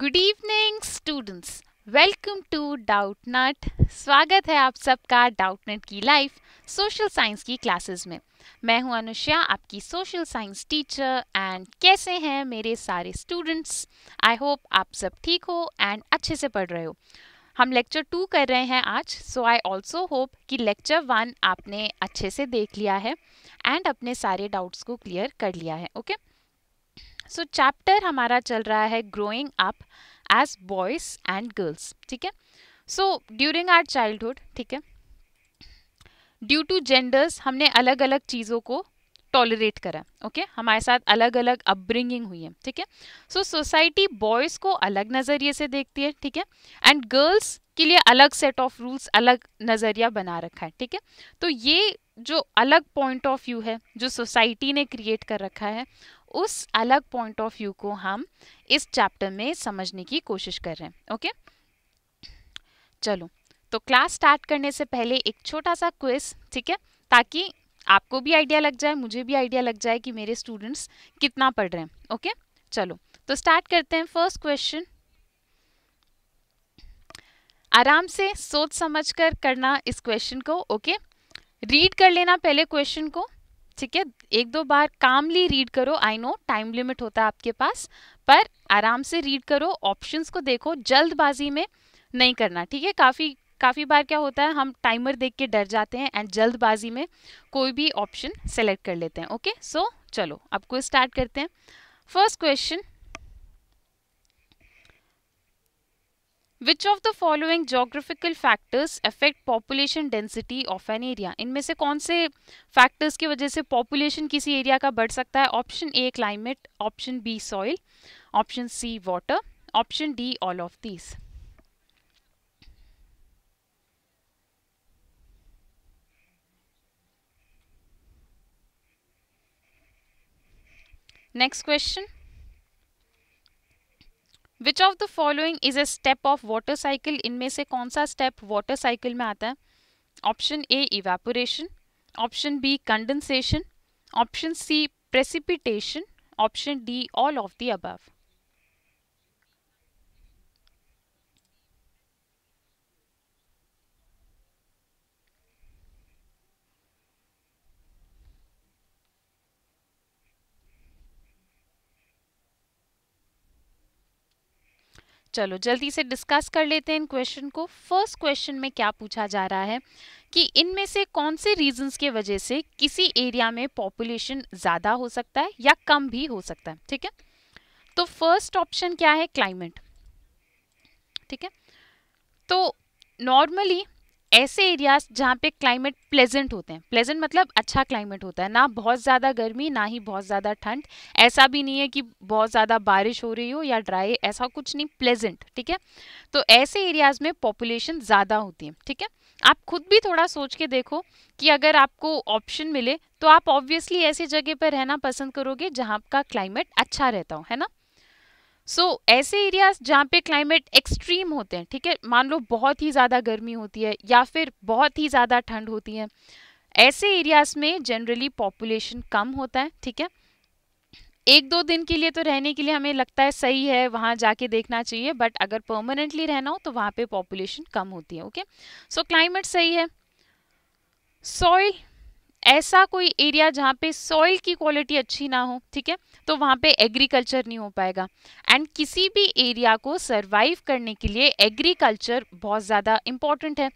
Good evening students welcome to Doubtnut स्वागत है आप सबका डाउट नट की लाइफ सोशल साइंस की क्लासेस में मैं हूं अनुष्या आपकी सोशल साइंस टीचर एंड कैसे हैं मेरे सारे स्टूडेंट्स आई होप आप सब ठीक हो एंड अच्छे से पढ़ रहे हो हम लेक्चर टू कर रहे हैं आज सो आई ऑल्सो होप कि लेक्चर वन आपने अच्छे से देख लिया है एंड अपने सारे डाउट्स को क्लियर कर लिया है okay okay? So so, chapter हमारा चल रहा है growing up as boys and girls ठीक है सो ड्यूरिंग आर चाइल्डहुड ठीक है ड्यू टू जेंडर्स हमने अलग अलग चीज़ों को टॉलरेट करा ओके okay? हमारे साथ अलग अलग अपब्रिंगिंग हुई है ठीक है सो सोसाइटी बॉयज़ को अलग नज़रिए से देखती है ठीक है एंड गर्ल्स के लिए अलग सेट ऑफ रूल्स अलग नज़रिया बना रखा है ठीक है तो ये जो अलग पॉइंट ऑफ व्यू है जो सोसाइटी ने क्रिएट कर रखा है उस अलग पॉइंट ऑफ व्यू को हम इस चैप्टर में समझने की कोशिश कर रहे हैं ओके चलो तो क्लास स्टार्ट करने से पहले एक छोटा सा क्विज ठीक है ताकि आपको भी आइडिया लग जाए मुझे भी आइडिया लग जाए कि मेरे स्टूडेंट्स कितना पढ़ रहे हैं ओके चलो तो स्टार्ट करते हैं फर्स्ट क्वेश्चन आराम से सोच समझ कर करना इस क्वेश्चन को ओके रीड कर लेना पहले क्वेश्चन को ठीक है एक दो बार कामली रीड करो आई नो टाइम लिमिट होता है आपके पास पर आराम से रीड करो ऑप्शंस को देखो जल्दबाजी में नहीं करना ठीक है काफ़ी काफ़ी बार क्या होता है हम टाइमर देख के डर जाते हैं एंड जल्दबाजी में कोई भी ऑप्शन सेलेक्ट कर लेते हैं ओके सो चलो अब स्टार्ट करते हैं first question which of the following geographical factors affect population density of an area इनमें से कौन से फैक्टर्स की वजह से पॉपुलेशन किसी एरिया का बढ़ सकता है option A climate option B soil option C water option D all of these next question which of the following is a step of water cycle इनमें से कौन सा स्टेप वाटर साइकिल में आता है option A evaporation option B condensation option C precipitation option D all of the above चलो जल्दी से डिस्कस कर लेते हैं इन क्वेश्चन को फर्स्ट क्वेश्चन में क्या पूछा जा रहा है कि इनमें से कौन से रीजंस के वजह से किसी एरिया में पॉपुलेशन ज़्यादा हो सकता है या कम भी हो सकता है ठीक है तो फर्स्ट ऑप्शन क्या है क्लाइमेट ठीक है तो नॉर्मली ऐसे एरियाज जहाँ पे क्लाइमेट प्लेजेंट होते हैं प्लेजेंट मतलब अच्छा क्लाइमेट होता है ना बहुत ज़्यादा गर्मी ना ही बहुत ज़्यादा ठंड ऐसा भी नहीं है कि बहुत ज़्यादा बारिश हो रही हो या ड्राई ऐसा कुछ नहीं प्लेजेंट ठीक है तो ऐसे एरियाज़ में पॉपुलेशन ज़्यादा होती है ठीक है आप खुद भी थोड़ा सोच के देखो कि अगर आपको ऑप्शन मिले तो आप ऑब्वियसली ऐसी जगह पर रहना पसंद करोगे जहाँ का क्लाइमेट अच्छा रहता हो है ना सो so, ऐसे एरियाज जहाँ पे क्लाइमेट एक्सट्रीम होते हैं ठीक है मान लो बहुत ही ज़्यादा गर्मी होती है या फिर बहुत ही ज़्यादा ठंड होती है ऐसे एरियाज में जनरली पॉपुलेशन कम होता है ठीक है एक दो दिन के लिए तो रहने के लिए हमें लगता है सही है वहाँ जाके देखना चाहिए बट अगर परमानेंटली रहना हो तो वहाँ पे पॉपुलेशन कम होती है ओके सो क्लाइमेट सही है सॉइल ऐसा कोई एरिया जहाँ पे सॉइल की क्वालिटी अच्छी ना हो ठीक है तो वहाँ पे एग्रीकल्चर नहीं हो पाएगा एंड किसी भी एरिया को सर्वाइव करने के लिए एग्रीकल्चर बहुत ज़्यादा इम्पॉर्टेंट है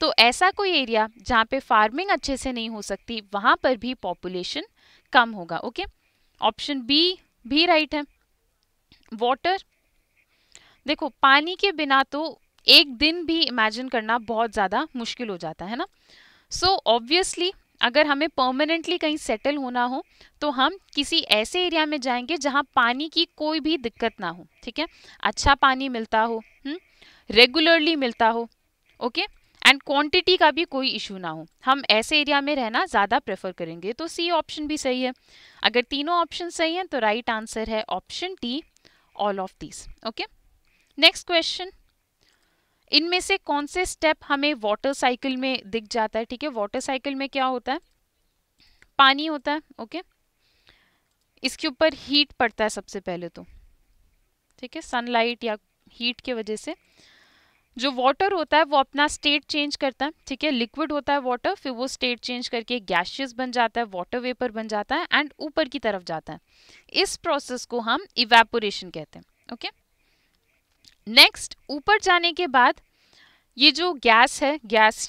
तो ऐसा कोई एरिया जहाँ पे फार्मिंग अच्छे से नहीं हो सकती वहाँ पर भी पॉपुलेशन कम होगा ओके ऑप्शन बी भी राइट है वाटर देखो पानी के बिना तो एक दिन भी इमेजिन करना बहुत ज़्यादा मुश्किल हो जाता है ना सो so, ऑब्वियसली अगर हमें परमानेंटली कहीं सेटल होना हो तो हम किसी ऐसे एरिया में जाएंगे जहाँ पानी की कोई भी दिक्कत ना हो ठीक है अच्छा पानी मिलता हो रेगुलरली हम्म? मिलता हो ओके एंड क्वांटिटी का भी कोई इशू ना हो हम ऐसे एरिया में रहना ज़्यादा प्रेफर करेंगे तो सी ऑप्शन भी सही है अगर तीनों ऑप्शन सही हैं तो राइट right आंसर है option D all of these okay next question इनमें से कौन से स्टेप हमें वाटर साइकिल में दिख जाता है ठीक है वाटर साइकिल में क्या होता है पानी होता है ओके इसके ऊपर हीट पड़ता है सबसे पहले तो ठीक है सनलाइट या हीट के वजह से जो वाटर होता है वो अपना स्टेट चेंज करता है ठीक है लिक्विड होता है वाटर फिर वो स्टेट चेंज करके गैशियस बन जाता है वाटर वेपर बन जाता है एंड ऊपर की तरफ जाता है इस प्रोसेस को हम इवेपोरेशन कहते हैं ओके okay? नेक्स्ट ऊपर जाने के बाद ये जो गैस है गैस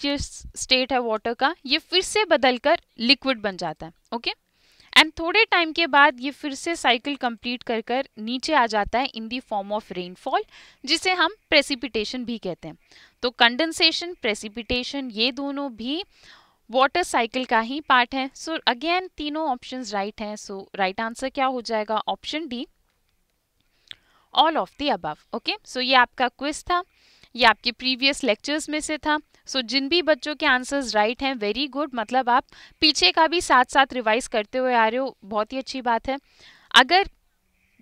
स्टेट है वाटर का ये फिर से बदलकर लिक्विड बन जाता है ओके एंड थोड़े टाइम के बाद ये फिर से साइकिल कंप्लीट कर कर नीचे आ जाता है in the form of rainfall जिसे हम प्रेसिपिटेशन भी कहते हैं तो कंडेंसेशन प्रेसिपिटेशन ये दोनों भी वाटर साइकिल का ही पार्ट है सो अगेन तीनों ऑप्शंस राइट हैं सो राइट आंसर क्या हो जाएगा option D all of the above okay so ये आपका क्विज था ये आपके प्रीवियस लेक्चर्स में से था सो so, जिन भी बच्चों के आंसर्स राइट हैं वेरी गुड मतलब आप पीछे का भी साथ साथ रिवाइज करते हुए आ रहे हो बहुत ही अच्छी बात है अगर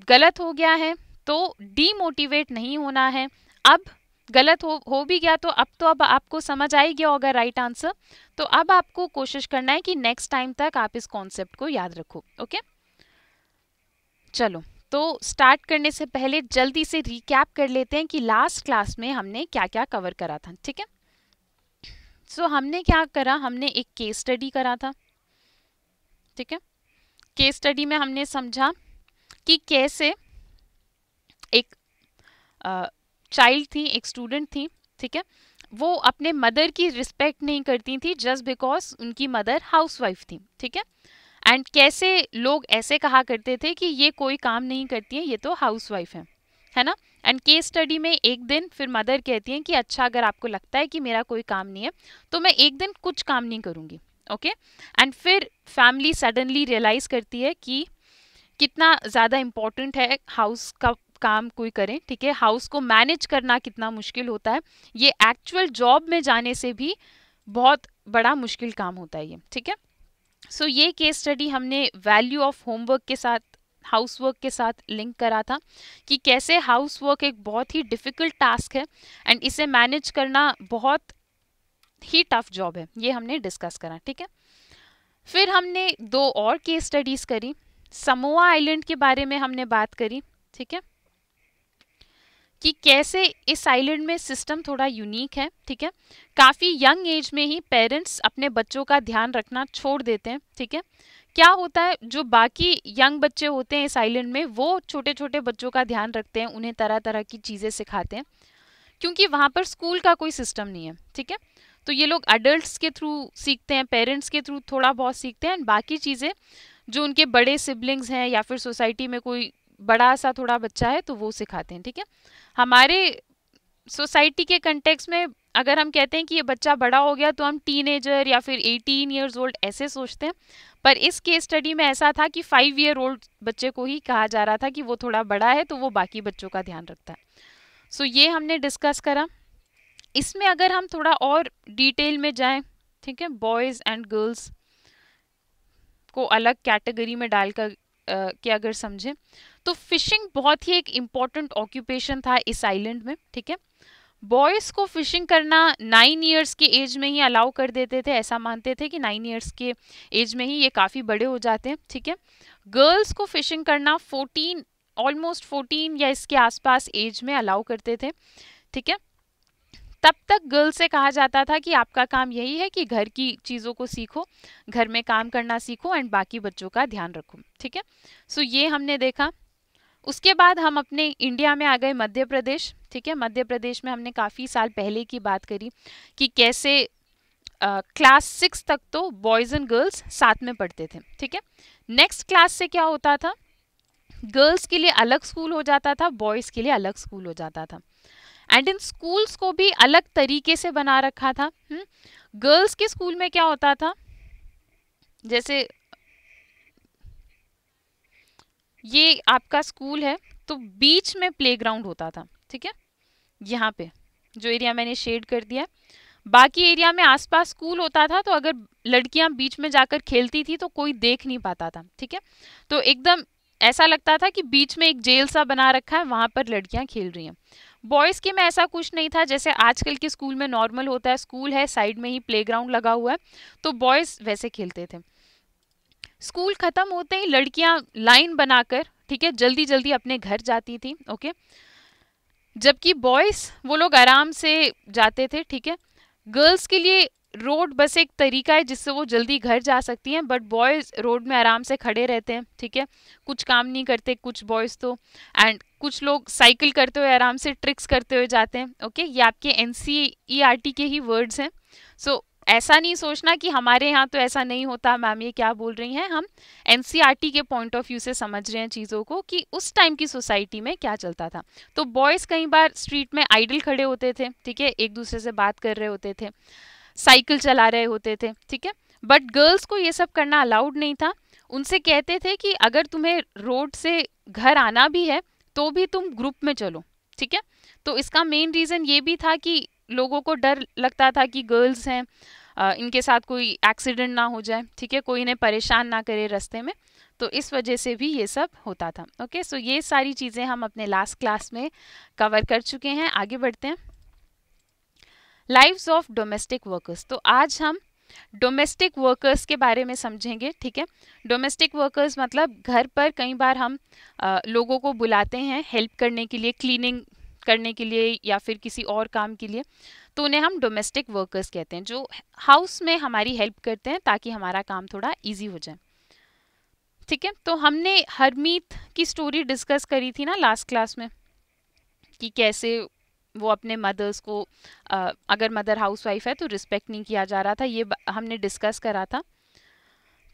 गलत हो गया है तो डीमोटिवेट नहीं होना है अब गलत हो हो भी गया तो अब तो अब आपको समझ आ ही गया होगा राइट आंसर तो अब आपको कोशिश करना है कि नेक्स्ट टाइम तक आप इस कॉन्सेप्ट को याद रखो ओके चलो तो स्टार्ट करने से पहले जल्दी से रिकैप कर लेते हैं कि लास्ट क्लास में हमने क्या क्या कवर करा था ठीक है सो so, हमने क्या करा हमने एक केस स्टडी करा था ठीक है केस स्टडी में हमने समझा कि कैसे एक चाइल्ड थी एक स्टूडेंट थी ठीक है वो अपने मदर की रिस्पेक्ट नहीं करती थी जस्ट बिकॉज उनकी मदर हाउसवाइफ थी ठीक है एंड कैसे लोग ऐसे कहा करते थे कि ये कोई काम नहीं करती हैं ये तो हाउसवाइफ हैं है ना एंड केस स्टडी में एक दिन फिर मदर कहती हैं कि अच्छा अगर आपको लगता है कि मेरा कोई काम नहीं है तो मैं एक दिन कुछ काम नहीं करूँगी ओके एंड फिर फैमिली सडनली रियलाइज़ करती है कि कितना ज़्यादा इम्पॉर्टेंट है हाउस का काम कोई करें ठीक है हाउस को मैनेज करना कितना मुश्किल होता है ये एक्चुअल जॉब में जाने से भी बहुत बड़ा मुश्किल काम होता है ये ठीक है सो so, ये केस स्टडी हमने वैल्यू ऑफ होमवर्क के साथ हाउसवर्क के साथ लिंक करा था कि कैसे हाउसवर्क एक बहुत ही डिफ़िकल्ट टास्क है एंड इसे मैनेज करना बहुत ही टफ जॉब है ये हमने डिस्कस करा ठीक है फिर हमने दो और केस स्टडीज़ करी समोआ आइलैंड के बारे में हमने बात करी ठीक है कि कैसे इस आइलैंड में सिस्टम थोड़ा यूनिक है ठीक है काफ़ी यंग एज में ही पेरेंट्स अपने बच्चों का ध्यान रखना छोड़ देते हैं ठीक है क्या होता है जो बाकी यंग बच्चे होते हैं इस आइलैंड में वो छोटे छोटे बच्चों का ध्यान रखते हैं उन्हें तरह तरह की चीज़ें सिखाते हैं क्योंकि वहाँ पर स्कूल का कोई सिस्टम नहीं है ठीक है तो ये लोग अडल्ट के थ्रू सीखते हैं पेरेंट्स के थ्रू थोड़ा बहुत सीखते हैं एंड बाकी चीज़ें जो उनके बड़े सिबलिंग्स हैं या फिर सोसाइटी में कोई बड़ा सा थोड़ा बच्चा है तो वो सिखाते हैं ठीक है हमारे सोसाइटी के कंटेक्स में अगर हम कहते हैं कि ये बच्चा बड़ा हो गया तो हम टीनेजर या फिर 18 ईयर्स ओल्ड ऐसे सोचते हैं पर इस केस स्टडी में ऐसा था कि फाइव ईयर ओल्ड बच्चे को ही कहा जा रहा था कि वो थोड़ा बड़ा है तो वो बाकी बच्चों का ध्यान रखता है सो so, ये हमने डिस्कस करा इसमें अगर हम थोड़ा और डिटेल में जाए ठीक है बॉयज़ एंड गर्ल्स को अलग कैटेगरी में डालकर के अगर समझें तो फिशिंग बहुत ही एक इम्पॉर्टेंट ऑक्यूपेशन था इस आइलैंड में ठीक है बॉयज़ को फिशिंग करना नाइन ईयर्स की एज में ही अलाउ कर देते थे ऐसा मानते थे कि नाइन ईयर्स के एज में ही ये काफ़ी बड़े हो जाते हैं ठीक है गर्ल्स को फिशिंग करना फोर्टीन ऑलमोस्ट फोर्टीन या इसके आसपास एज में अलाउ करते थे ठीक है तब तक गर्ल से कहा जाता था कि आपका काम यही है कि घर की चीज़ों को सीखो घर में काम करना सीखो एंड बाकी बच्चों का ध्यान रखो ठीक है सो ये हमने देखा उसके बाद हम अपने इंडिया में आ गए मध्य प्रदेश ठीक है मध्य प्रदेश में हमने काफ़ी साल पहले की बात करी कि कैसे क्लास uh, सिक्स तक तो बॉयज़ एंड गर्ल्स साथ में पढ़ते थे ठीक है नेक्स्ट क्लास से क्या होता था गर्ल्स के लिए अलग स्कूल हो जाता था बॉयज़ के लिए अलग स्कूल हो जाता था एंड इन स्कूल्स को भी अलग तरीके से बना रखा था हम्म? गर्ल्स के स्कूल में क्या होता था जैसे ये आपका स्कूल है तो बीच में प्लेग्राउंड होता था ठीक है यहाँ पे जो एरिया मैंने शेड कर दिया बाकी एरिया में आसपास स्कूल होता था तो अगर लड़कियां बीच में जाकर खेलती थी तो कोई देख नहीं पाता था ठीक है तो एकदम ऐसा लगता था कि बीच में एक जेल सा बना रखा है वहाँ पर लड़कियाँ खेल रही हैं बॉयज़ के में ऐसा कुछ नहीं था जैसे आजकल के स्कूल में नॉर्मल होता है स्कूल है साइड में ही प्लेग्राउंड लगा हुआ है तो बॉयज़ वैसे खेलते थे स्कूल ख़त्म होते ही लड़कियां लाइन बनाकर ठीक है जल्दी जल्दी अपने घर जाती थी ओके जबकि बॉयज़ वो लोग आराम से जाते थे ठीक है गर्ल्स के लिए रोड बस एक तरीका है जिससे वो जल्दी घर जा सकती हैं बट बॉयज़ रोड में आराम से खड़े रहते हैं ठीक है कुछ काम नहीं करते कुछ बॉयज़ तो एंड कुछ लोग साइकिल करते हुए आराम से ट्रिक्स करते हुए जाते हैं ओके ये आपके एन e के ही वर्ड्स हैं सो so, ऐसा नहीं सोचना कि हमारे यहाँ तो ऐसा नहीं होता मैम ये क्या बोल रही हैं हम एन e के पॉइंट ऑफ व्यू से समझ रहे हैं चीज़ों को कि उस टाइम की सोसाइटी में क्या चलता था तो बॉयज़ कई बार स्ट्रीट में आइडल खड़े होते थे ठीक है एक दूसरे से बात कर रहे होते थे साइकिल चला रहे होते थे ठीक है बट गर्ल्स को ये सब करना अलाउड नहीं था उनसे कहते थे कि अगर तुम्हें रोड से घर आना भी है तो भी तुम ग्रुप में चलो ठीक है तो इसका मेन रीज़न ये भी था कि लोगों को डर लगता था कि गर्ल्स हैं इनके साथ कोई एक्सीडेंट ना हो जाए ठीक है कोई इन्हें परेशान ना करे रस्ते में तो इस वजह से भी ये सब होता था ओके सो ये सारी चीज़ें हम अपने लास्ट क्लास में कवर कर चुके हैं आगे बढ़ते हैं लाइव्स ऑफ डोमेस्टिक वर्कर्स तो आज हम डोमेस्टिक वर्कर्स के बारे में समझेंगे ठीक है डोमेस्टिक वर्कर्स मतलब घर पर कई बार हम आ, लोगों को बुलाते हैं हेल्प करने के लिए क्लीनिंग करने के लिए या फिर किसी और काम के लिए तो उन्हें हम डोमेस्टिक वर्कर्स कहते हैं जो हाउस में हमारी हेल्प करते हैं ताकि हमारा काम थोड़ा ईजी हो जाए ठीक है तो हमने हरमीत की स्टोरी डिस्कस करी थी ना लास्ट क्लास में कि कैसे वो अपने मदर्स को आ, अगर मदर हाउसवाइफ है तो रिस्पेक्ट नहीं किया जा रहा था ये हमने डिस्कस करा था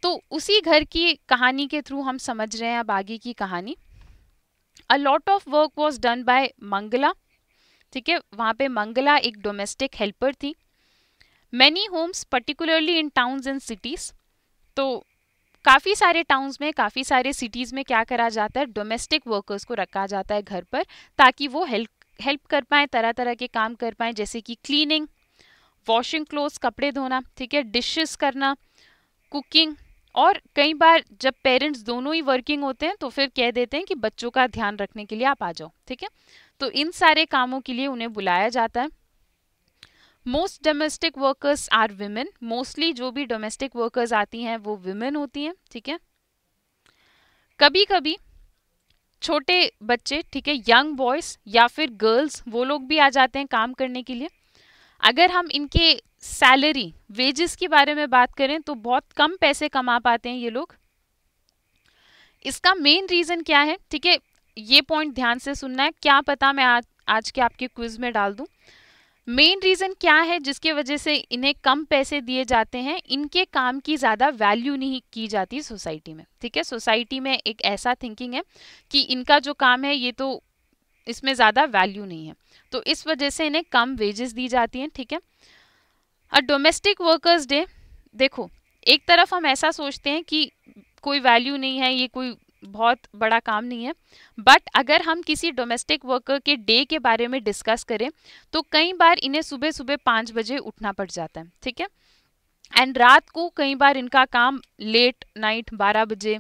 तो उसी घर की कहानी के थ्रू हम समझ रहे हैं अब आगे की कहानी a lot of work was done by Mangala ठीक है वहाँ पे मंगला एक डोमेस्टिक हेल्पर थी many homes particularly in towns and cities तो काफ़ी सारे टाउन्स में काफ़ी सारे सिटीज़ में क्या करा जाता है डोमेस्टिक वर्कर्स को रखा जाता है घर पर ताकि वो हेल्प हेल्प कर पाएँ तरह तरह के काम कर पाएँ जैसे कि क्लीनिंग वॉशिंग क्लोथ्स कपड़े धोना ठीक है डिशेस करना कुकिंग और कई बार जब पेरेंट्स दोनों ही वर्किंग होते हैं तो फिर कह देते हैं कि बच्चों का ध्यान रखने के लिए आप आ जाओ ठीक है तो इन सारे कामों के लिए उन्हें बुलाया जाता है most domestic workers are women mostly जो भी डोमेस्टिक वर्कर्स आती हैं वो वीमेन होती हैं ठीक है कभी कभी छोटे बच्चे ठीक है यंग बॉयज़ या फिर गर्ल्स वो लोग भी आ जाते हैं काम करने के लिए अगर हम इनके सैलरी वेजेस के बारे में बात करें तो बहुत कम पैसे कमा पाते हैं ये लोग इसका मेन रीज़न क्या है ठीक है ये पॉइंट ध्यान से सुनना है क्या पता मैं आज आज के आपके क्विज में डाल दूं मेन रीज़न क्या है जिसके वजह से इन्हें कम पैसे दिए जाते हैं इनके काम की ज़्यादा वैल्यू नहीं की जाती सोसाइटी में ठीक है सोसाइटी में एक ऐसा थिंकिंग है कि इनका जो काम है ये तो इसमें ज़्यादा वैल्यू नहीं है तो इस वजह से इन्हें कम वेजेस दी जाती हैं ठीक है और डोमेस्टिक वर्कर्स डे देखो एक तरफ हम ऐसा सोचते हैं कि कोई वैल्यू नहीं है ये कोई बहुत बड़ा काम नहीं है बट अगर हम किसी डोमेस्टिक वर्कर के डे के बारे में डिस्कस करें तो कई बार इन्हें सुबह सुबह पाँच बजे उठना पड़ जाता है ठीक है एंड रात को कई बार इनका काम लेट नाइट बारह बजे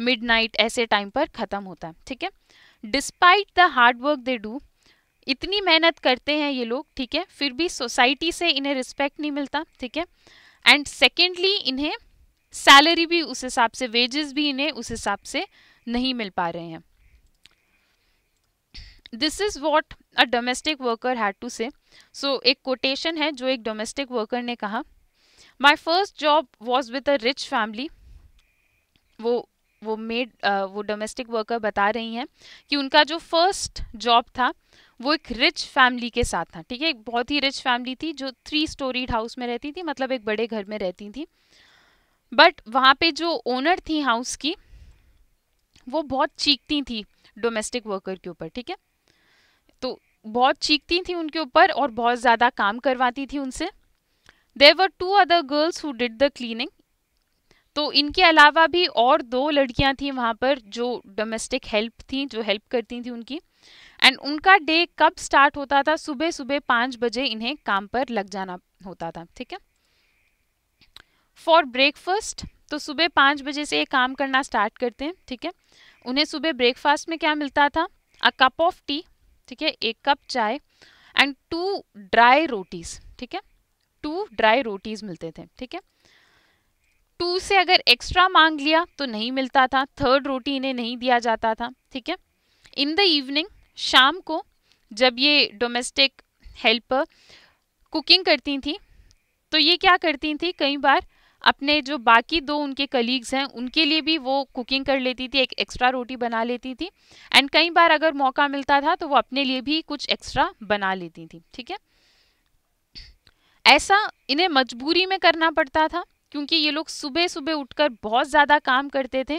मिड नाइट ऐसे टाइम पर ख़त्म होता है ठीक है despite the hard work they do इतनी मेहनत करते हैं ये लोग ठीक है फिर भी सोसाइटी से इन्हें रिस्पेक्ट नहीं मिलता ठीक है एंड सेकेंडली इन्हें सैलरी भी उस हिसाब से वेजेस भी इन्हें उस हिसाब से नहीं मिल पा रहे हैं this is what a domestic worker had to say so एक कोटेशन है जो एक डोमेस्टिक वर्कर ने कहा my first job was with a rich family वो वो मेड वो डोमेस्टिक वर्कर बता रही हैं कि उनका जो फर्स्ट जॉब था वो एक रिच फैमिली के साथ था ठीक है एक बहुत ही रिच फैमिली थी जो थ्री स्टोरीड हाउस में रहती थी मतलब एक बड़े घर में रहती थी बट वहाँ पे जो ओनर थी हाउस की वो बहुत चीखती थी डोमेस्टिक वर्कर के ऊपर ठीक है तो बहुत चीखती थी उनके ऊपर और बहुत ज़्यादा काम करवाती थी उनसे there were two other girls who did the cleaning तो इनके अलावा भी और दो लड़कियां थी वहाँ पर जो डोमेस्टिक हेल्प थी जो हेल्प करती थी उनकी एंड उनका डे कब स्टार्ट होता था सुबह सुबह पाँच बजे इन्हें काम पर लग जाना होता था ठीक है फॉर ब्रेकफास्ट तो सुबह पाँच बजे से ये काम करना स्टार्ट करते हैं ठीक है उन्हें सुबह ब्रेकफास्ट में क्या मिलता था अ कप ऑफ टी ठीक है एक कप चाय एंड टू ड्राई रोटीज ठीक है टू ड्राई रोटीज मिलते थे ठीक है टू से अगर एक्स्ट्रा मांग लिया तो नहीं मिलता था थर्ड रोटी इन्हें नहीं दिया जाता था ठीक है इन द इवनिंग शाम को जब ये डोमेस्टिक हेल्पर कुकिंग करती थी तो ये क्या करती थी कई बार अपने जो बाकी दो उनके कलीग्स हैं उनके लिए भी वो कुकिंग कर लेती थी एक एक्स्ट्रा रोटी बना लेती थी एंड कई बार अगर मौका मिलता था तो वो अपने लिए भी कुछ एक्स्ट्रा बना लेती थी ठीक है ऐसा इन्हें मजबूरी में करना पड़ता था क्योंकि ये लोग सुबह सुबह उठकर बहुत ज़्यादा काम करते थे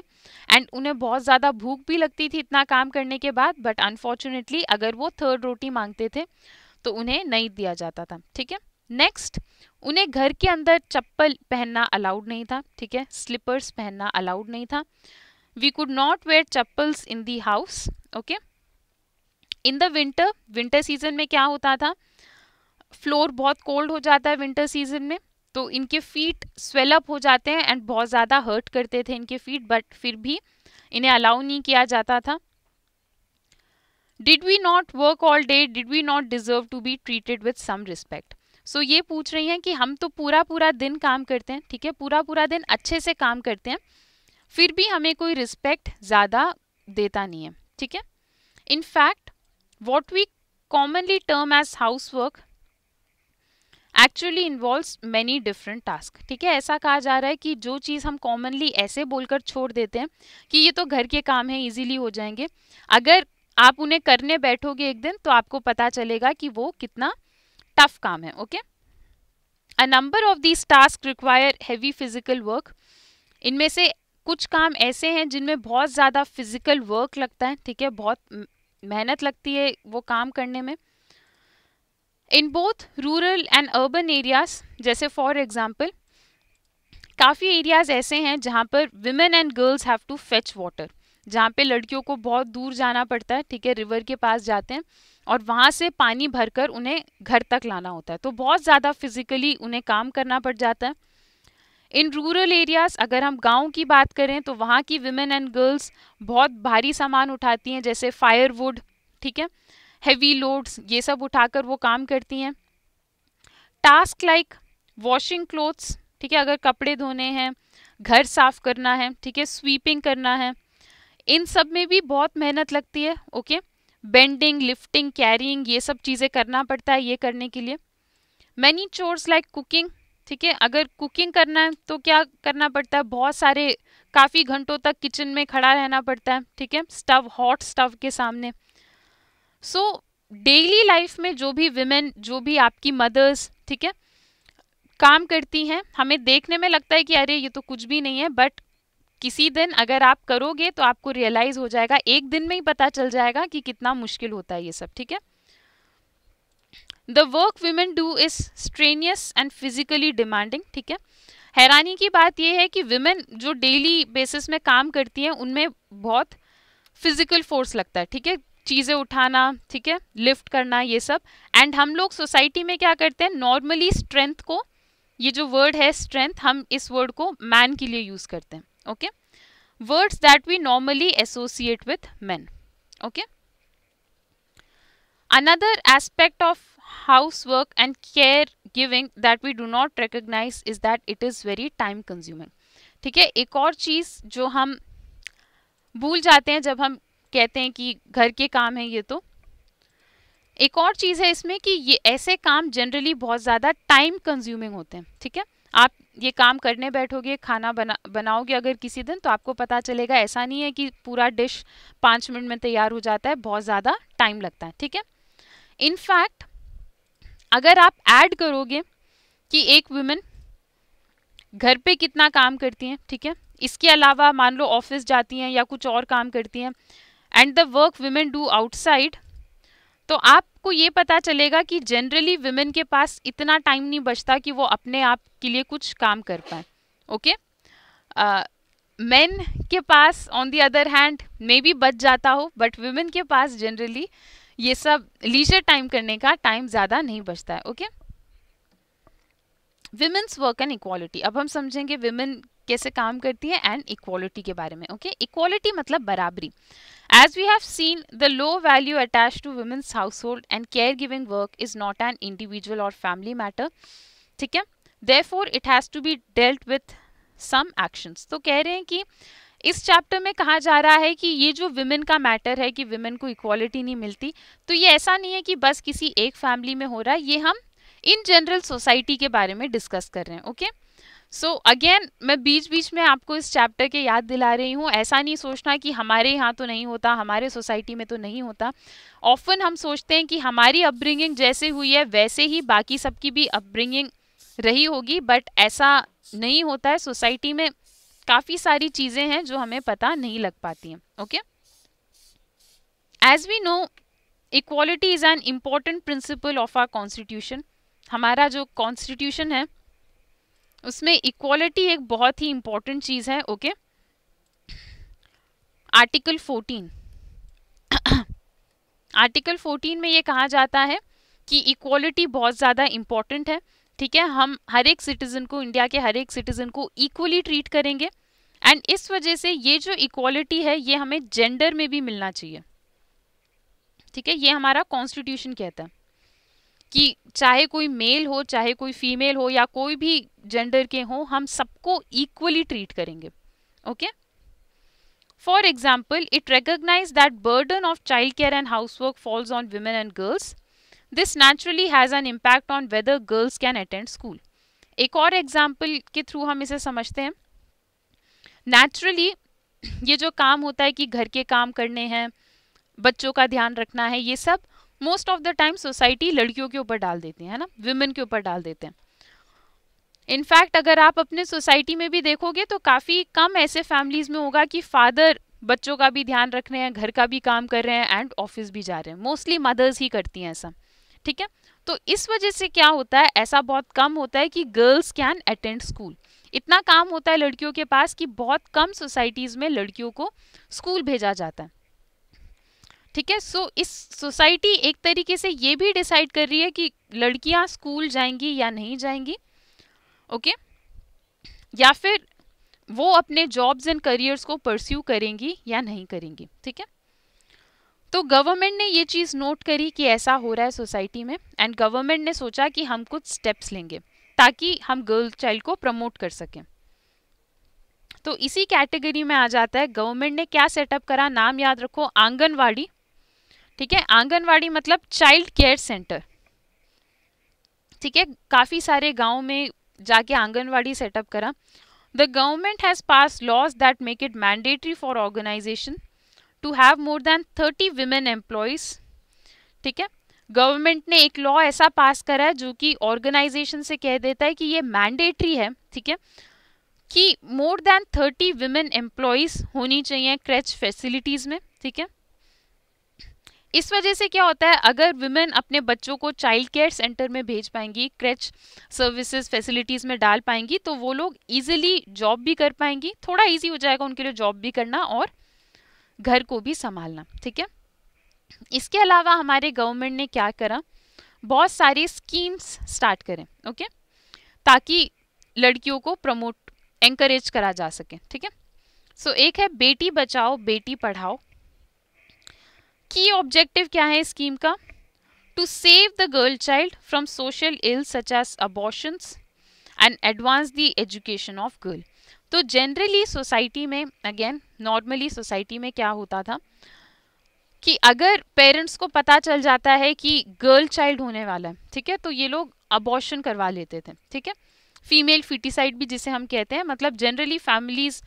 एंड उन्हें बहुत ज़्यादा भूख भी लगती थी इतना काम करने के बाद बट अनफॉर्चुनेटली अगर वो थर्ड रोटी मांगते थे तो उन्हें नहीं दिया जाता था ठीक है नेक्स्ट उन्हें घर के अंदर चप्पल पहनना अलाउड नहीं था ठीक है स्लीपर्स पहनना अलाउड नहीं था we could not wear chappals in the house okay in the winter winter season में क्या होता था फ्लोर बहुत कोल्ड हो जाता है विंटर सीजन में तो इनके फीट स्वेलअप हो जाते हैं एंड बहुत ज़्यादा हर्ट करते थे इनके फीट बट फिर भी इन्हें अलाउ नहीं किया जाता था did we not work all day did we not deserve to be treated with some respect so ये पूछ रही हैं कि हम तो पूरा पूरा दिन काम करते हैं ठीक है पूरा पूरा दिन अच्छे से काम करते हैं फिर भी हमें कोई रिस्पेक्ट ज़्यादा देता नहीं है ठीक है in fact what we commonly term as house work actually involve many different task ठीक है ऐसा कहा जा रहा है कि जो चीज़ हम कॉमनली ऐसे बोलकर छोड़ देते हैं कि ये तो घर के काम है ईजीली हो जाएंगे अगर आप उन्हें करने बैठोगे एक दिन तो आपको पता चलेगा कि वो कितना टफ काम है okay a number of this task require heavy physical work इनमें से कुछ काम ऐसे हैं जिनमें बहुत ज़्यादा फिजिकल वर्क लगता है ठीक है बहुत मेहनत लगती है वो काम करने में in both rural and urban areas जैसे फॉर एग्जाम्पल काफ़ी एरियाज़ ऐसे हैं जहाँ पर women and girls have to fetch water जहाँ पे लड़कियों को बहुत दूर जाना पड़ता है ठीक है रिवर के पास जाते हैं और वहाँ से पानी भरकर उन्हें घर तक लाना होता है तो बहुत ज़्यादा फिजिकली उन्हें काम करना पड़ जाता है इन रूरल एरियाज़ अगर हम गाँव की बात करें तो वहाँ की विमेन एंड गर्ल्स बहुत भारी सामान उठाती हैं जैसे फायरवुड ठीक है हैवी लोड्स ये सब उठाकर वो काम करती हैं टास्क लाइक वॉशिंग क्लोथ्स ठीक है अगर कपड़े धोने हैं घर साफ करना है ठीक है स्वीपिंग करना है इन सब में भी बहुत मेहनत लगती है ओके बेंडिंग लिफ्टिंग कैरिंग ये सब चीज़ें करना पड़ता है ये करने के लिए मैनी चोर्स लाइक कुकिंग ठीक है अगर कुकिंग करना है तो क्या करना पड़ता है बहुत सारे काफ़ी घंटों तक किचन में खड़ा रहना पड़ता है ठीक है स्टव हॉट स्टव के सामने सो डेली लाइफ में जो भी विमेन जो भी आपकी मदर्स ठीक है काम करती हैं हमें देखने में लगता है कि अरे ये तो कुछ भी नहीं है बट किसी दिन अगर आप करोगे तो आपको रियलाइज हो जाएगा एक दिन में ही पता चल जाएगा कि कितना मुश्किल होता है ये सब ठीक है the work women do is strenuous and physically demanding ठीक है हैरानी की बात यह है कि वीमेन जो डेली बेसिस में काम करती हैं उनमें बहुत फिजिकल फोर्स लगता है ठीक है चीज़ें उठाना ठीक है लिफ्ट करना ये सब एंड हम लोग सोसाइटी में क्या करते हैं नॉर्मली स्ट्रेंथ को ये जो वर्ड है स्ट्रेंथ हम इस वर्ड को मैन के लिए यूज़ करते हैं okay words that we normally associate with man okay another aspect of house work and care giving that we do not recognise is that it is very time consuming ठीक है एक और चीज़ जो हम भूल जाते हैं जब हम कहते हैं कि घर के काम है ये तो एक और चीज़ है इसमें कि ये ऐसे काम जनरली बहुत ज़्यादा टाइम कंज्यूमिंग होते हैं ठीक है आप ये काम करने बैठोगे खाना बना बनाओगे अगर किसी दिन तो आपको पता चलेगा ऐसा नहीं है कि पूरा डिश पाँच मिनट में तैयार हो जाता है बहुत ज़्यादा टाइम लगता है ठीक है इनफैक्ट अगर आप ऐड करोगे कि एक वुमेन घर पे कितना काम करती हैं ठीक है इसके अलावा मान लो ऑफिस जाती हैं या कुछ और काम करती हैं and the work women do outside तो आपको ये पता चलेगा कि जनरली वीमेन के पास इतना टाइम नहीं बचता कि वो अपने आप के लिए कुछ काम कर पाए ओके मैन uh, के पास on the other hand maybe बच जाता हो बट वीमेन के पास जनरली ये सब लीजर टाइम करने का टाइम ज़्यादा नहीं बचता है okay women's work and equality अब हम समझेंगे वीमेन कैसे काम करती है एंड इक्वालिटी के बारे में ओके okay? इक्वालिटी मतलब बराबरी as we have seen the low value attach to women's house hold and care giving work is not an individual और फैमिली मैटर ठीक है for it has to be dealt with some actions तो कह रहे हैं कि इस chapter में कहा जा रहा है कि ये जो विमेन का मैटर है कि विमेन को इक्वालिटी नहीं मिलती तो ये ऐसा नहीं है कि बस किसी एक फैमिली में हो रहा है ये हम इन जनरल सोसाइटी के बारे में डिस्कस कर रहे हैं okay okay? So so, again मैं बीच बीच में आपको इस चैप्टर के याद दिला रही हूँ ऐसा नहीं सोचना कि हमारे यहाँ तो नहीं होता हमारे सोसाइटी में तो नहीं होता ऑफन हम सोचते हैं कि हमारी अपब्रिंगिंग जैसे हुई है वैसे ही बाकी सबकी भी अपब्रिंगिंग रही होगी बट ऐसा नहीं होता है सोसाइटी में काफ़ी सारी चीज़ें हैं जो हमें पता नहीं लग पाती हैं okay as we know equality is an important principle of our constitution हमारा जो कॉन्स्टिट्यूशन है उसमें इक्वालिटी एक बहुत ही इंपॉर्टेंट चीज़ है ओके आर्टिकल 14 आर्टिकल 14 में ये कहा जाता है कि इक्वालिटी बहुत ज़्यादा इम्पॉर्टेंट है ठीक है हम हर एक सिटीज़न को इंडिया के हर एक सिटीज़न को इक्वली ट्रीट करेंगे एंड इस वजह से ये जो इक्वालिटी है ये हमें जेंडर में भी मिलना चाहिए ठीक है ये हमारा कॉन्स्टिट्यूशन कहता है कि चाहे कोई मेल हो चाहे कोई फीमेल हो या कोई भी जेंडर के हों हम सबको इक्वली ट्रीट करेंगे okay for example it recognise that burden of child care and house work falls on women and girls this naturally has an impact on whether girls can attend school एक और example के through हम इसे समझते हैं naturally ये जो काम होता है कि घर के काम करने हैं बच्चों का ध्यान रखना है ये सब most of the time society लड़कियों के ऊपर डाल देती है ना वुमेन के ऊपर डाल देते हैं इनफैक्ट अगर आप अपने सोसाइटी में भी देखोगे तो काफ़ी कम ऐसे फैमिलीज़ में होगा कि फादर बच्चों का भी ध्यान रख रहे हैं घर का भी काम कर रहे हैं एंड ऑफिस भी जा रहे हैं मोस्टली मदर्स ही करती हैं ऐसा ठीक है तो इस वजह से क्या होता है ऐसा बहुत कम होता है कि गर्ल्स कैन अटेंड स्कूल इतना काम होता है लड़कियों के पास कि बहुत कम सोसाइटीज़ में लड़कियों को स्कूल भेजा जाता है ठीक है सो इस सोसाइटी एक तरीके से ये भी डिसाइड कर रही है कि लड़कियां स्कूल जाएंगी या नहीं जाएंगी ओके okay? या फिर वो अपने जॉब्स एंड करियर्स को परस्यू करेंगी या नहीं करेंगी ठीक है तो गवर्नमेंट ने ये चीज़ नोट करी कि ऐसा हो रहा है सोसाइटी में एंड गवर्नमेंट ने सोचा कि हम कुछ स्टेप्स लेंगे ताकि हम गर्ल चाइल्ड को प्रमोट कर सकें तो इसी कैटेगरी में आ जाता है गवर्नमेंट ने क्या सेटअप करा नाम याद रखो आंगनवाड़ी ठीक है आंगनवाड़ी मतलब चाइल्ड केयर सेंटर ठीक है काफ़ी सारे गाँव में जाके आंगनवाड़ी सेटअप करा the government has pass laws that make it mandatory for organisation to have more than thirty women employees ठीक है गवर्नमेंट ने एक लॉ ऐसा पास करा है जो कि ऑर्गेनाइजेशन से कह देता है कि ये मैंडेटरी है ठीक है कि more than thirty women employees होनी चाहिए क्रेच फैसिलिटीज़ में ठीक है इस वजह से क्या होता है अगर वुमेन अपने बच्चों को चाइल्ड केयर सेंटर में भेज पाएंगी क्रेच सर्विसेज फैसिलिटीज़ में डाल पाएंगी तो वो लोग ईजिली जॉब भी कर पाएंगी थोड़ा इजी हो जाएगा उनके लिए जॉब भी करना और घर को भी संभालना ठीक है इसके अलावा हमारे गवर्नमेंट ने क्या करा बहुत सारी स्कीम्स स्टार्ट करें ओके ताकि लड़कियों को प्रमोट एंकरेज करा जा सके ठीक है सो एक है बेटी बचाओ बेटी पढ़ाओ की ऑब्जेक्टिव क्या है स्कीम का to save the girl child from social ill such as abortions and advance the education of girl तो जनरली सोसाइटी में अगेन नॉर्मली सोसाइटी में क्या होता था कि अगर पेरेंट्स को पता चल जाता है कि गर्ल चाइल्ड होने वाला है ठीक है तो ये लोग अबॉर्शन करवा लेते थे ठीक है फीमेल फिटिसाइड भी जिसे हम कहते हैं मतलब जनरली फैमिलीज़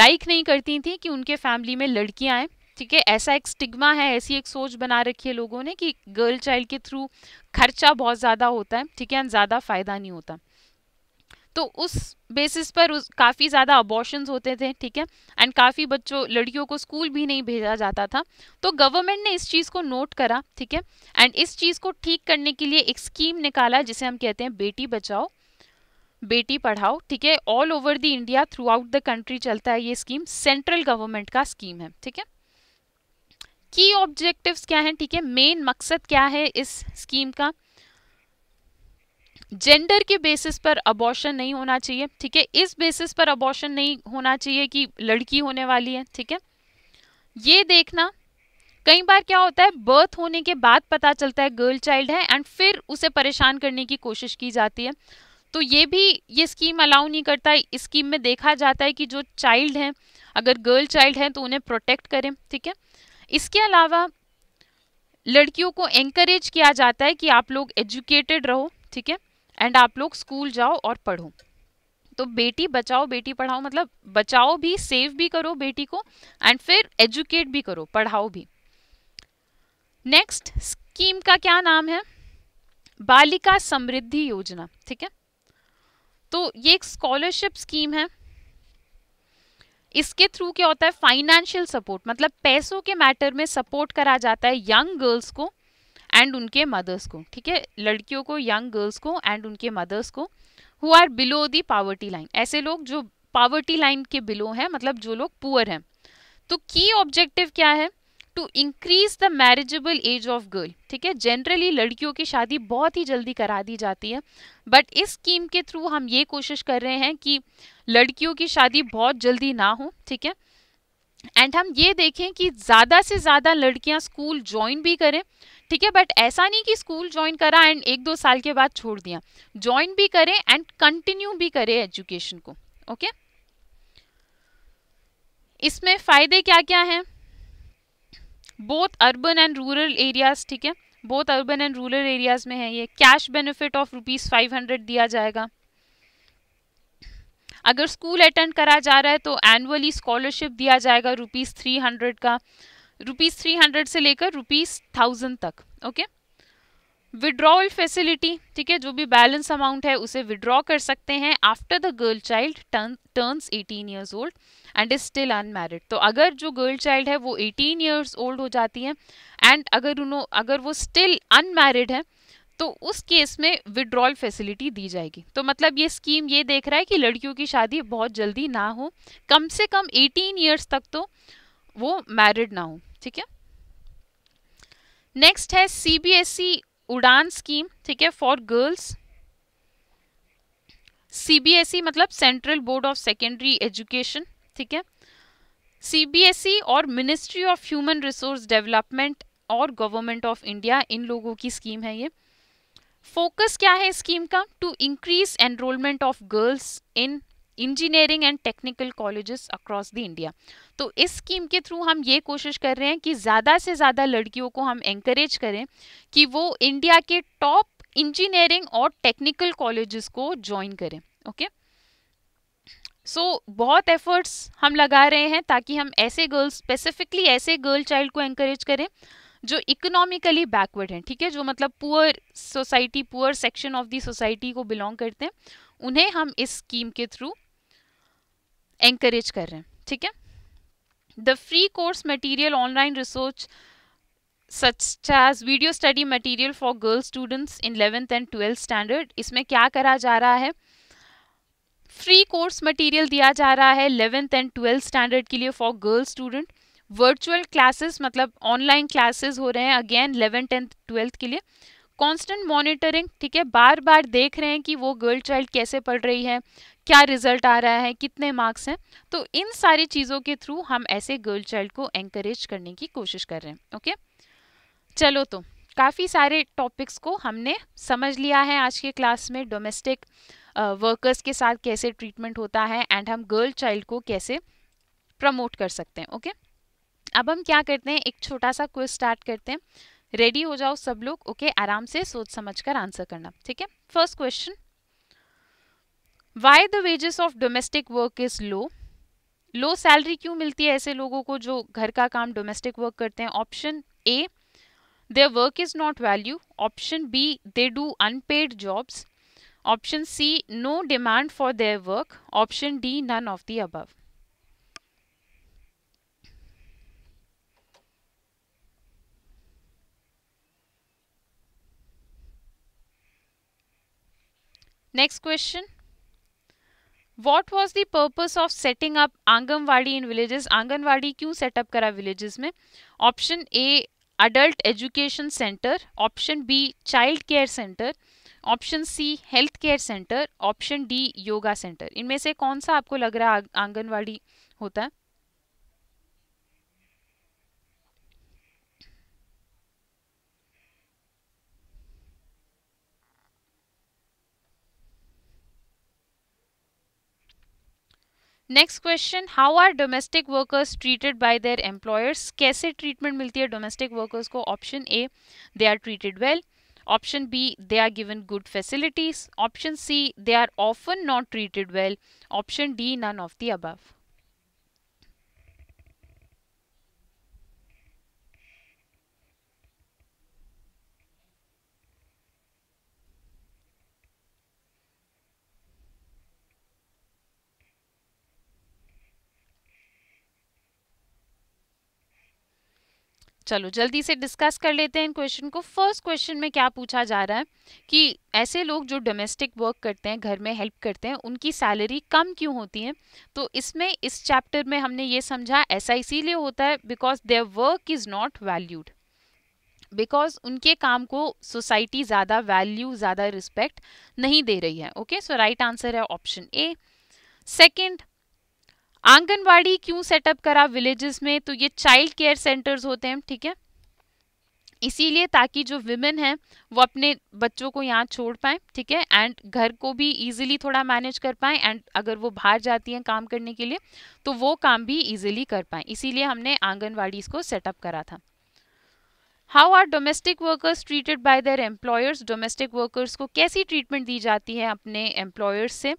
लाइक नहीं करती थी कि उनके फैमिली में लड़कियाँ आएँ ठीक है ऐसा एक स्टिग्मा है ऐसी एक सोच बना रखी है लोगों ने कि गर्ल चाइल्ड के थ्रू खर्चा बहुत ज़्यादा होता है ठीक है एंड ज़्यादा फ़ायदा नहीं होता तो उस बेसिस पर उस काफ़ी ज़्यादा अबॉर्शंस होते थे ठीक है एंड काफ़ी बच्चों लड़कियों को स्कूल भी नहीं भेजा जाता था तो गवर्नमेंट ने इस चीज़ को नोट करा ठीक है एंड इस चीज़ को ठीक करने के लिए एक स्कीम निकाला जिसे हम कहते हैं बेटी बचाओ बेटी पढ़ाओ ठीक है all over the India through the country चलता है ये स्कीम सेंट्रल गवर्नमेंट का स्कीम है ठीक है की ऑब्जेक्टिव्स क्या हैं ठीक है मेन मकसद क्या है इस स्कीम का जेंडर के बेसिस पर अबॉर्शन नहीं होना चाहिए ठीक है इस बेसिस पर अबॉर्शन नहीं होना चाहिए कि लड़की होने वाली है ठीक है ये देखना कई बार क्या होता है बर्थ होने के बाद पता चलता है गर्ल चाइल्ड है एंड फिर उसे परेशान करने की कोशिश की जाती है तो ये भी ये स्कीम अलाउ नहीं करता है इस स्कीम में देखा जाता है कि जो चाइल्ड हैं अगर गर्ल चाइल्ड हैं तो उन्हें प्रोटेक्ट करें ठीक है इसके अलावा लड़कियों को एंकरेज किया जाता है कि आप लोग एजुकेटेड रहो ठीक है एंड आप लोग स्कूल जाओ और पढ़ो तो बेटी बचाओ बेटी पढ़ाओ मतलब बचाओ भी सेव भी करो बेटी को एंड फिर एजुकेट भी करो पढ़ाओ भी नेक्स्ट स्कीम का क्या नाम है बालिका समृद्धि योजना ठीक है तो ये एक स्कॉलरशिप स्कीम है इसके थ्रू क्या होता है फाइनेंशियल सपोर्ट मतलब पैसों के मैटर में सपोर्ट करा जाता है यंग गर्ल्स को एंड उनके मदर्स को ठीक है लड़कियों को यंग गर्ल्स को एंड उनके मदर्स को who are below the poverty line ऐसे लोग जो पावर्टी लाइन के बिलो हैं मतलब जो लोग पुअर हैं तो की ऑब्जेक्टिव क्या है to increase the marriageable age of girl ठीक है जनरली लड़कियों की शादी बहुत ही जल्दी करा दी जाती है बट इस स्कीम के थ्रू हम ये कोशिश कर रहे हैं कि लड़कियों की शादी बहुत जल्दी ना हो ठीक है एंड हम ये देखें कि ज़्यादा से ज़्यादा लड़कियां स्कूल ज्वाइन भी करें ठीक है बट ऐसा नहीं कि स्कूल ज्वाइन करा एंड एक दो साल के बाद छोड़ दिया ज्वाइन भी करें एंड कंटिन्यू भी करें एजुकेशन को ओके okay? इसमें फ़ायदे क्या क्या हैं both urban and rural areas ठीक है both urban and rural areas में है ये cash benefit of rupees five hundred दिया जाएगा अगर स्कूल अटेंड करा जा रहा है तो एनुअली स्कॉलरशिप दिया जाएगा रुपीज़ थ्री हंड्रेड का रुपीज़ थ्री हंड्रेड से लेकर रुपीज़ थाउजेंड तक ओके okay? विड्रॉवल फैसिलिटी ठीक है जो भी बैलेंस अमाउंट है उसे विड्रॉ कर सकते हैं after the girl child turns 18 years old and is still unmarried तो अगर जो गर्ल चाइल्ड है वो 18 ईयर्स ओल्ड हो जाती है एंड अगर उन्हों अगर वो स्टिल अनमैरिड है तो उस केस में विड्रॉल फैसिलिटी दी जाएगी तो मतलब ये स्कीम ये देख रहा है कि लड़कियों की शादी बहुत जल्दी ना हो कम से कम 18 ईयर्स तक तो वो मैरिड ना हो ठीक है नेक्स्ट है सी बी एस ई उड़ान स्कीम ठीक है फॉर गर्ल्स सीबीएसई मतलब Central Board of Secondary Education ठीक है सीबीएसई e और Ministry of Human Resource Development और गवर्नमेंट ऑफ इंडिया इन लोगों की स्कीम है ये फोकस क्या है स्कीम का to increase enrolment of girls in engineering and technical colleges across the India तो इस स्कीम के थ्रू हम ये कोशिश कर रहे हैं कि ज़्यादा से ज़्यादा लड़कियों को हम इंकरेज करें कि वो इंडिया के टॉप इंजीनियरिंग और टेक्निकल कॉलेजेस को ज्वाइन करें ओके okay? सो so, बहुत एफर्ट्स हम लगा रहे हैं ताकि हम ऐसे गर्ल्स स्पेसिफिकली ऐसे गर्ल चाइल्ड को एंकरेज करें जो इकोनॉमिकली बैकवर्ड हैं ठीक है जो मतलब poor society poor section of the society को बिलोंग करते हैं उन्हें हम इस स्कीम के थ्रू एंकरेज कर रहे हैं ठीक है the free course material online research such as video study material for girl students in eleventh and twelfth standard इसमें क्या करा जा रहा है फ्री कोर्स मटीरियल दिया जा रहा है इलेवेंथ एंड ट्वेल्थ स्टैंडर्ड के लिए for girl student virtual classes मतलब ऑनलाइन क्लासेस हो रहे हैं अगेन इलेवेंथ एंड ट्वेल्थ के लिए कॉन्स्टेंट मॉनिटरिंग ठीक है बार बार देख रहे हैं कि वो गर्ल चाइल्ड कैसे पढ़ रही है क्या रिजल्ट आ रहा है कितने मार्क्स हैं तो इन सारी चीज़ों के थ्रू हम ऐसे गर्ल चाइल्ड को एंकरेज करने की कोशिश कर रहे हैं ओके चलो तो काफ़ी सारे टॉपिक्स को हमने समझ लिया है आज के क्लास में डोमेस्टिक वर्कर्स के साथ कैसे ट्रीटमेंट होता है एंड हम गर्ल चाइल्ड को कैसे प्रमोट कर सकते हैं ओके अब हम क्या करते हैं एक छोटा सा क्विज स्टार्ट करते हैं रेडी हो जाओ सब लोग ओके आराम से सोच समझ कर आंसर करना ठीक है first question why the wages of domestic work is low low salary क्यों मिलती है ऐसे लोगों को जो घर का काम domestic work करते हैं option a their work is not value option b they do unpaid jobs option c no demand for their work option d none of the above next question what was the purpose of setting up anganwadi in villages anganwadi क्यों setup करा villages में option A adult education centre option B child care centre option C health care centre option D yoga centre इनमें से कौन सा आपको लग रहा है आंगनवाड़ी होता है next question how are domestic workers treated by their employers कैसे ट्रीटमेंट मिलती है डोमेस्टिक वर्कर्स को option A they are treated well option b they are given good facilities option c they are often not treated well option d none of the above चलो जल्दी से discuss कर लेते हैं इन क्वेश्चन को first question में क्या पूछा जा रहा है कि ऐसे लोग जो डोमेस्टिक वर्क करते हैं घर में हेल्प करते हैं उनकी सैलरी कम क्यों होती है तो इसमें इस चैप्टर में हमने ये समझा ऐसा इसीलिए होता है because their work is not valued because उनके काम को सोसाइटी ज़्यादा वैल्यू ज़्यादा रिस्पेक्ट नहीं दे रही है ओके सो राइट आंसर है ऑप्शन ए सेकेंड आंगनवाड़ी क्यों सेटअप करा विलेजेस में तो ये चाइल्ड केयर सेंटर्स होते हैं ठीक है इसीलिए ताकि जो विमेन हैं वो अपने बच्चों को यहाँ छोड़ पाएँ ठीक है एंड घर को भी इजीली थोड़ा मैनेज कर पाएँ एंड अगर वो बाहर जाती हैं काम करने के लिए तो वो काम भी इजीली कर पाएँ इसीलिए हमने आंगनवाड़ी इसको सेटअप करा था how are domestic workers treated by their employers domestic workers को कैसी ट्रीटमेंट दी जाती है अपने एम्प्लॉयर्स से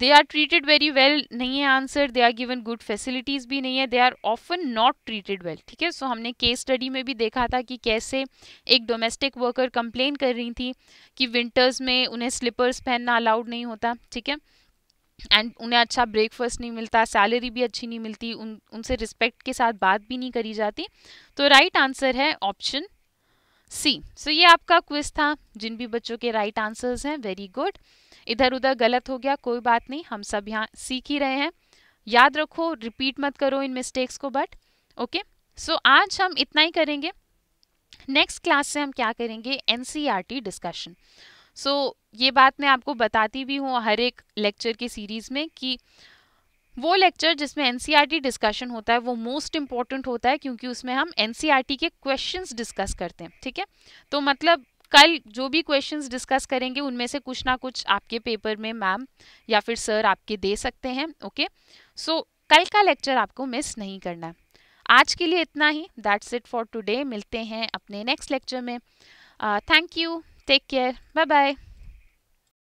they are treated very well नहीं है answer they are given good facilities भी नहीं है they are often not treated well ठीक है सो हमने केस स्टडी में भी देखा था कि कैसे एक डोमेस्टिक वर्कर कंप्लेन कर रही थी कि विंटर्स में उन्हें स्लीपर्स पहनना अलाउड नहीं होता ठीक है एंड उन्हें अच्छा ब्रेकफास्ट नहीं मिलता सैलरी भी अच्छी नहीं मिलती उन उनसे रिस्पेक्ट के साथ बात भी नहीं करी जाती तो राइट right आंसर है ऑप्शन सी सो ये आपका क्विज था जिन भी बच्चों के राइट आंसर्स हैं वेरी गुड इधर उधर गलत हो गया कोई बात नहीं हम सब यहाँ सीख ही रहे हैं याद रखो रिपीट मत करो इन मिस्टेक्स को बट ओके सो आज हम इतना ही करेंगे नेक्स्ट क्लास से हम क्या करेंगे एन डिस्कशन सो ये बात मैं आपको बताती भी हूँ हर एक लेक्चर की सीरीज़ में कि वो लेक्चर जिसमें एन डिस्कशन e होता है वो मोस्ट इम्पॉर्टेंट होता है क्योंकि उसमें हम एन e के क्वेश्चंस डिस्कस करते हैं ठीक है तो मतलब कल जो भी क्वेश्चंस डिस्कस करेंगे उनमें से कुछ ना कुछ आपके पेपर में मैम या फिर सर आपके दे सकते हैं ओके सो so, कल का लेक्चर आपको मिस नहीं करना है आज के लिए इतना ही दैट्स इट फॉर टुडे मिलते हैं अपने नेक्स्ट लेक्चर में thank you take care bye bye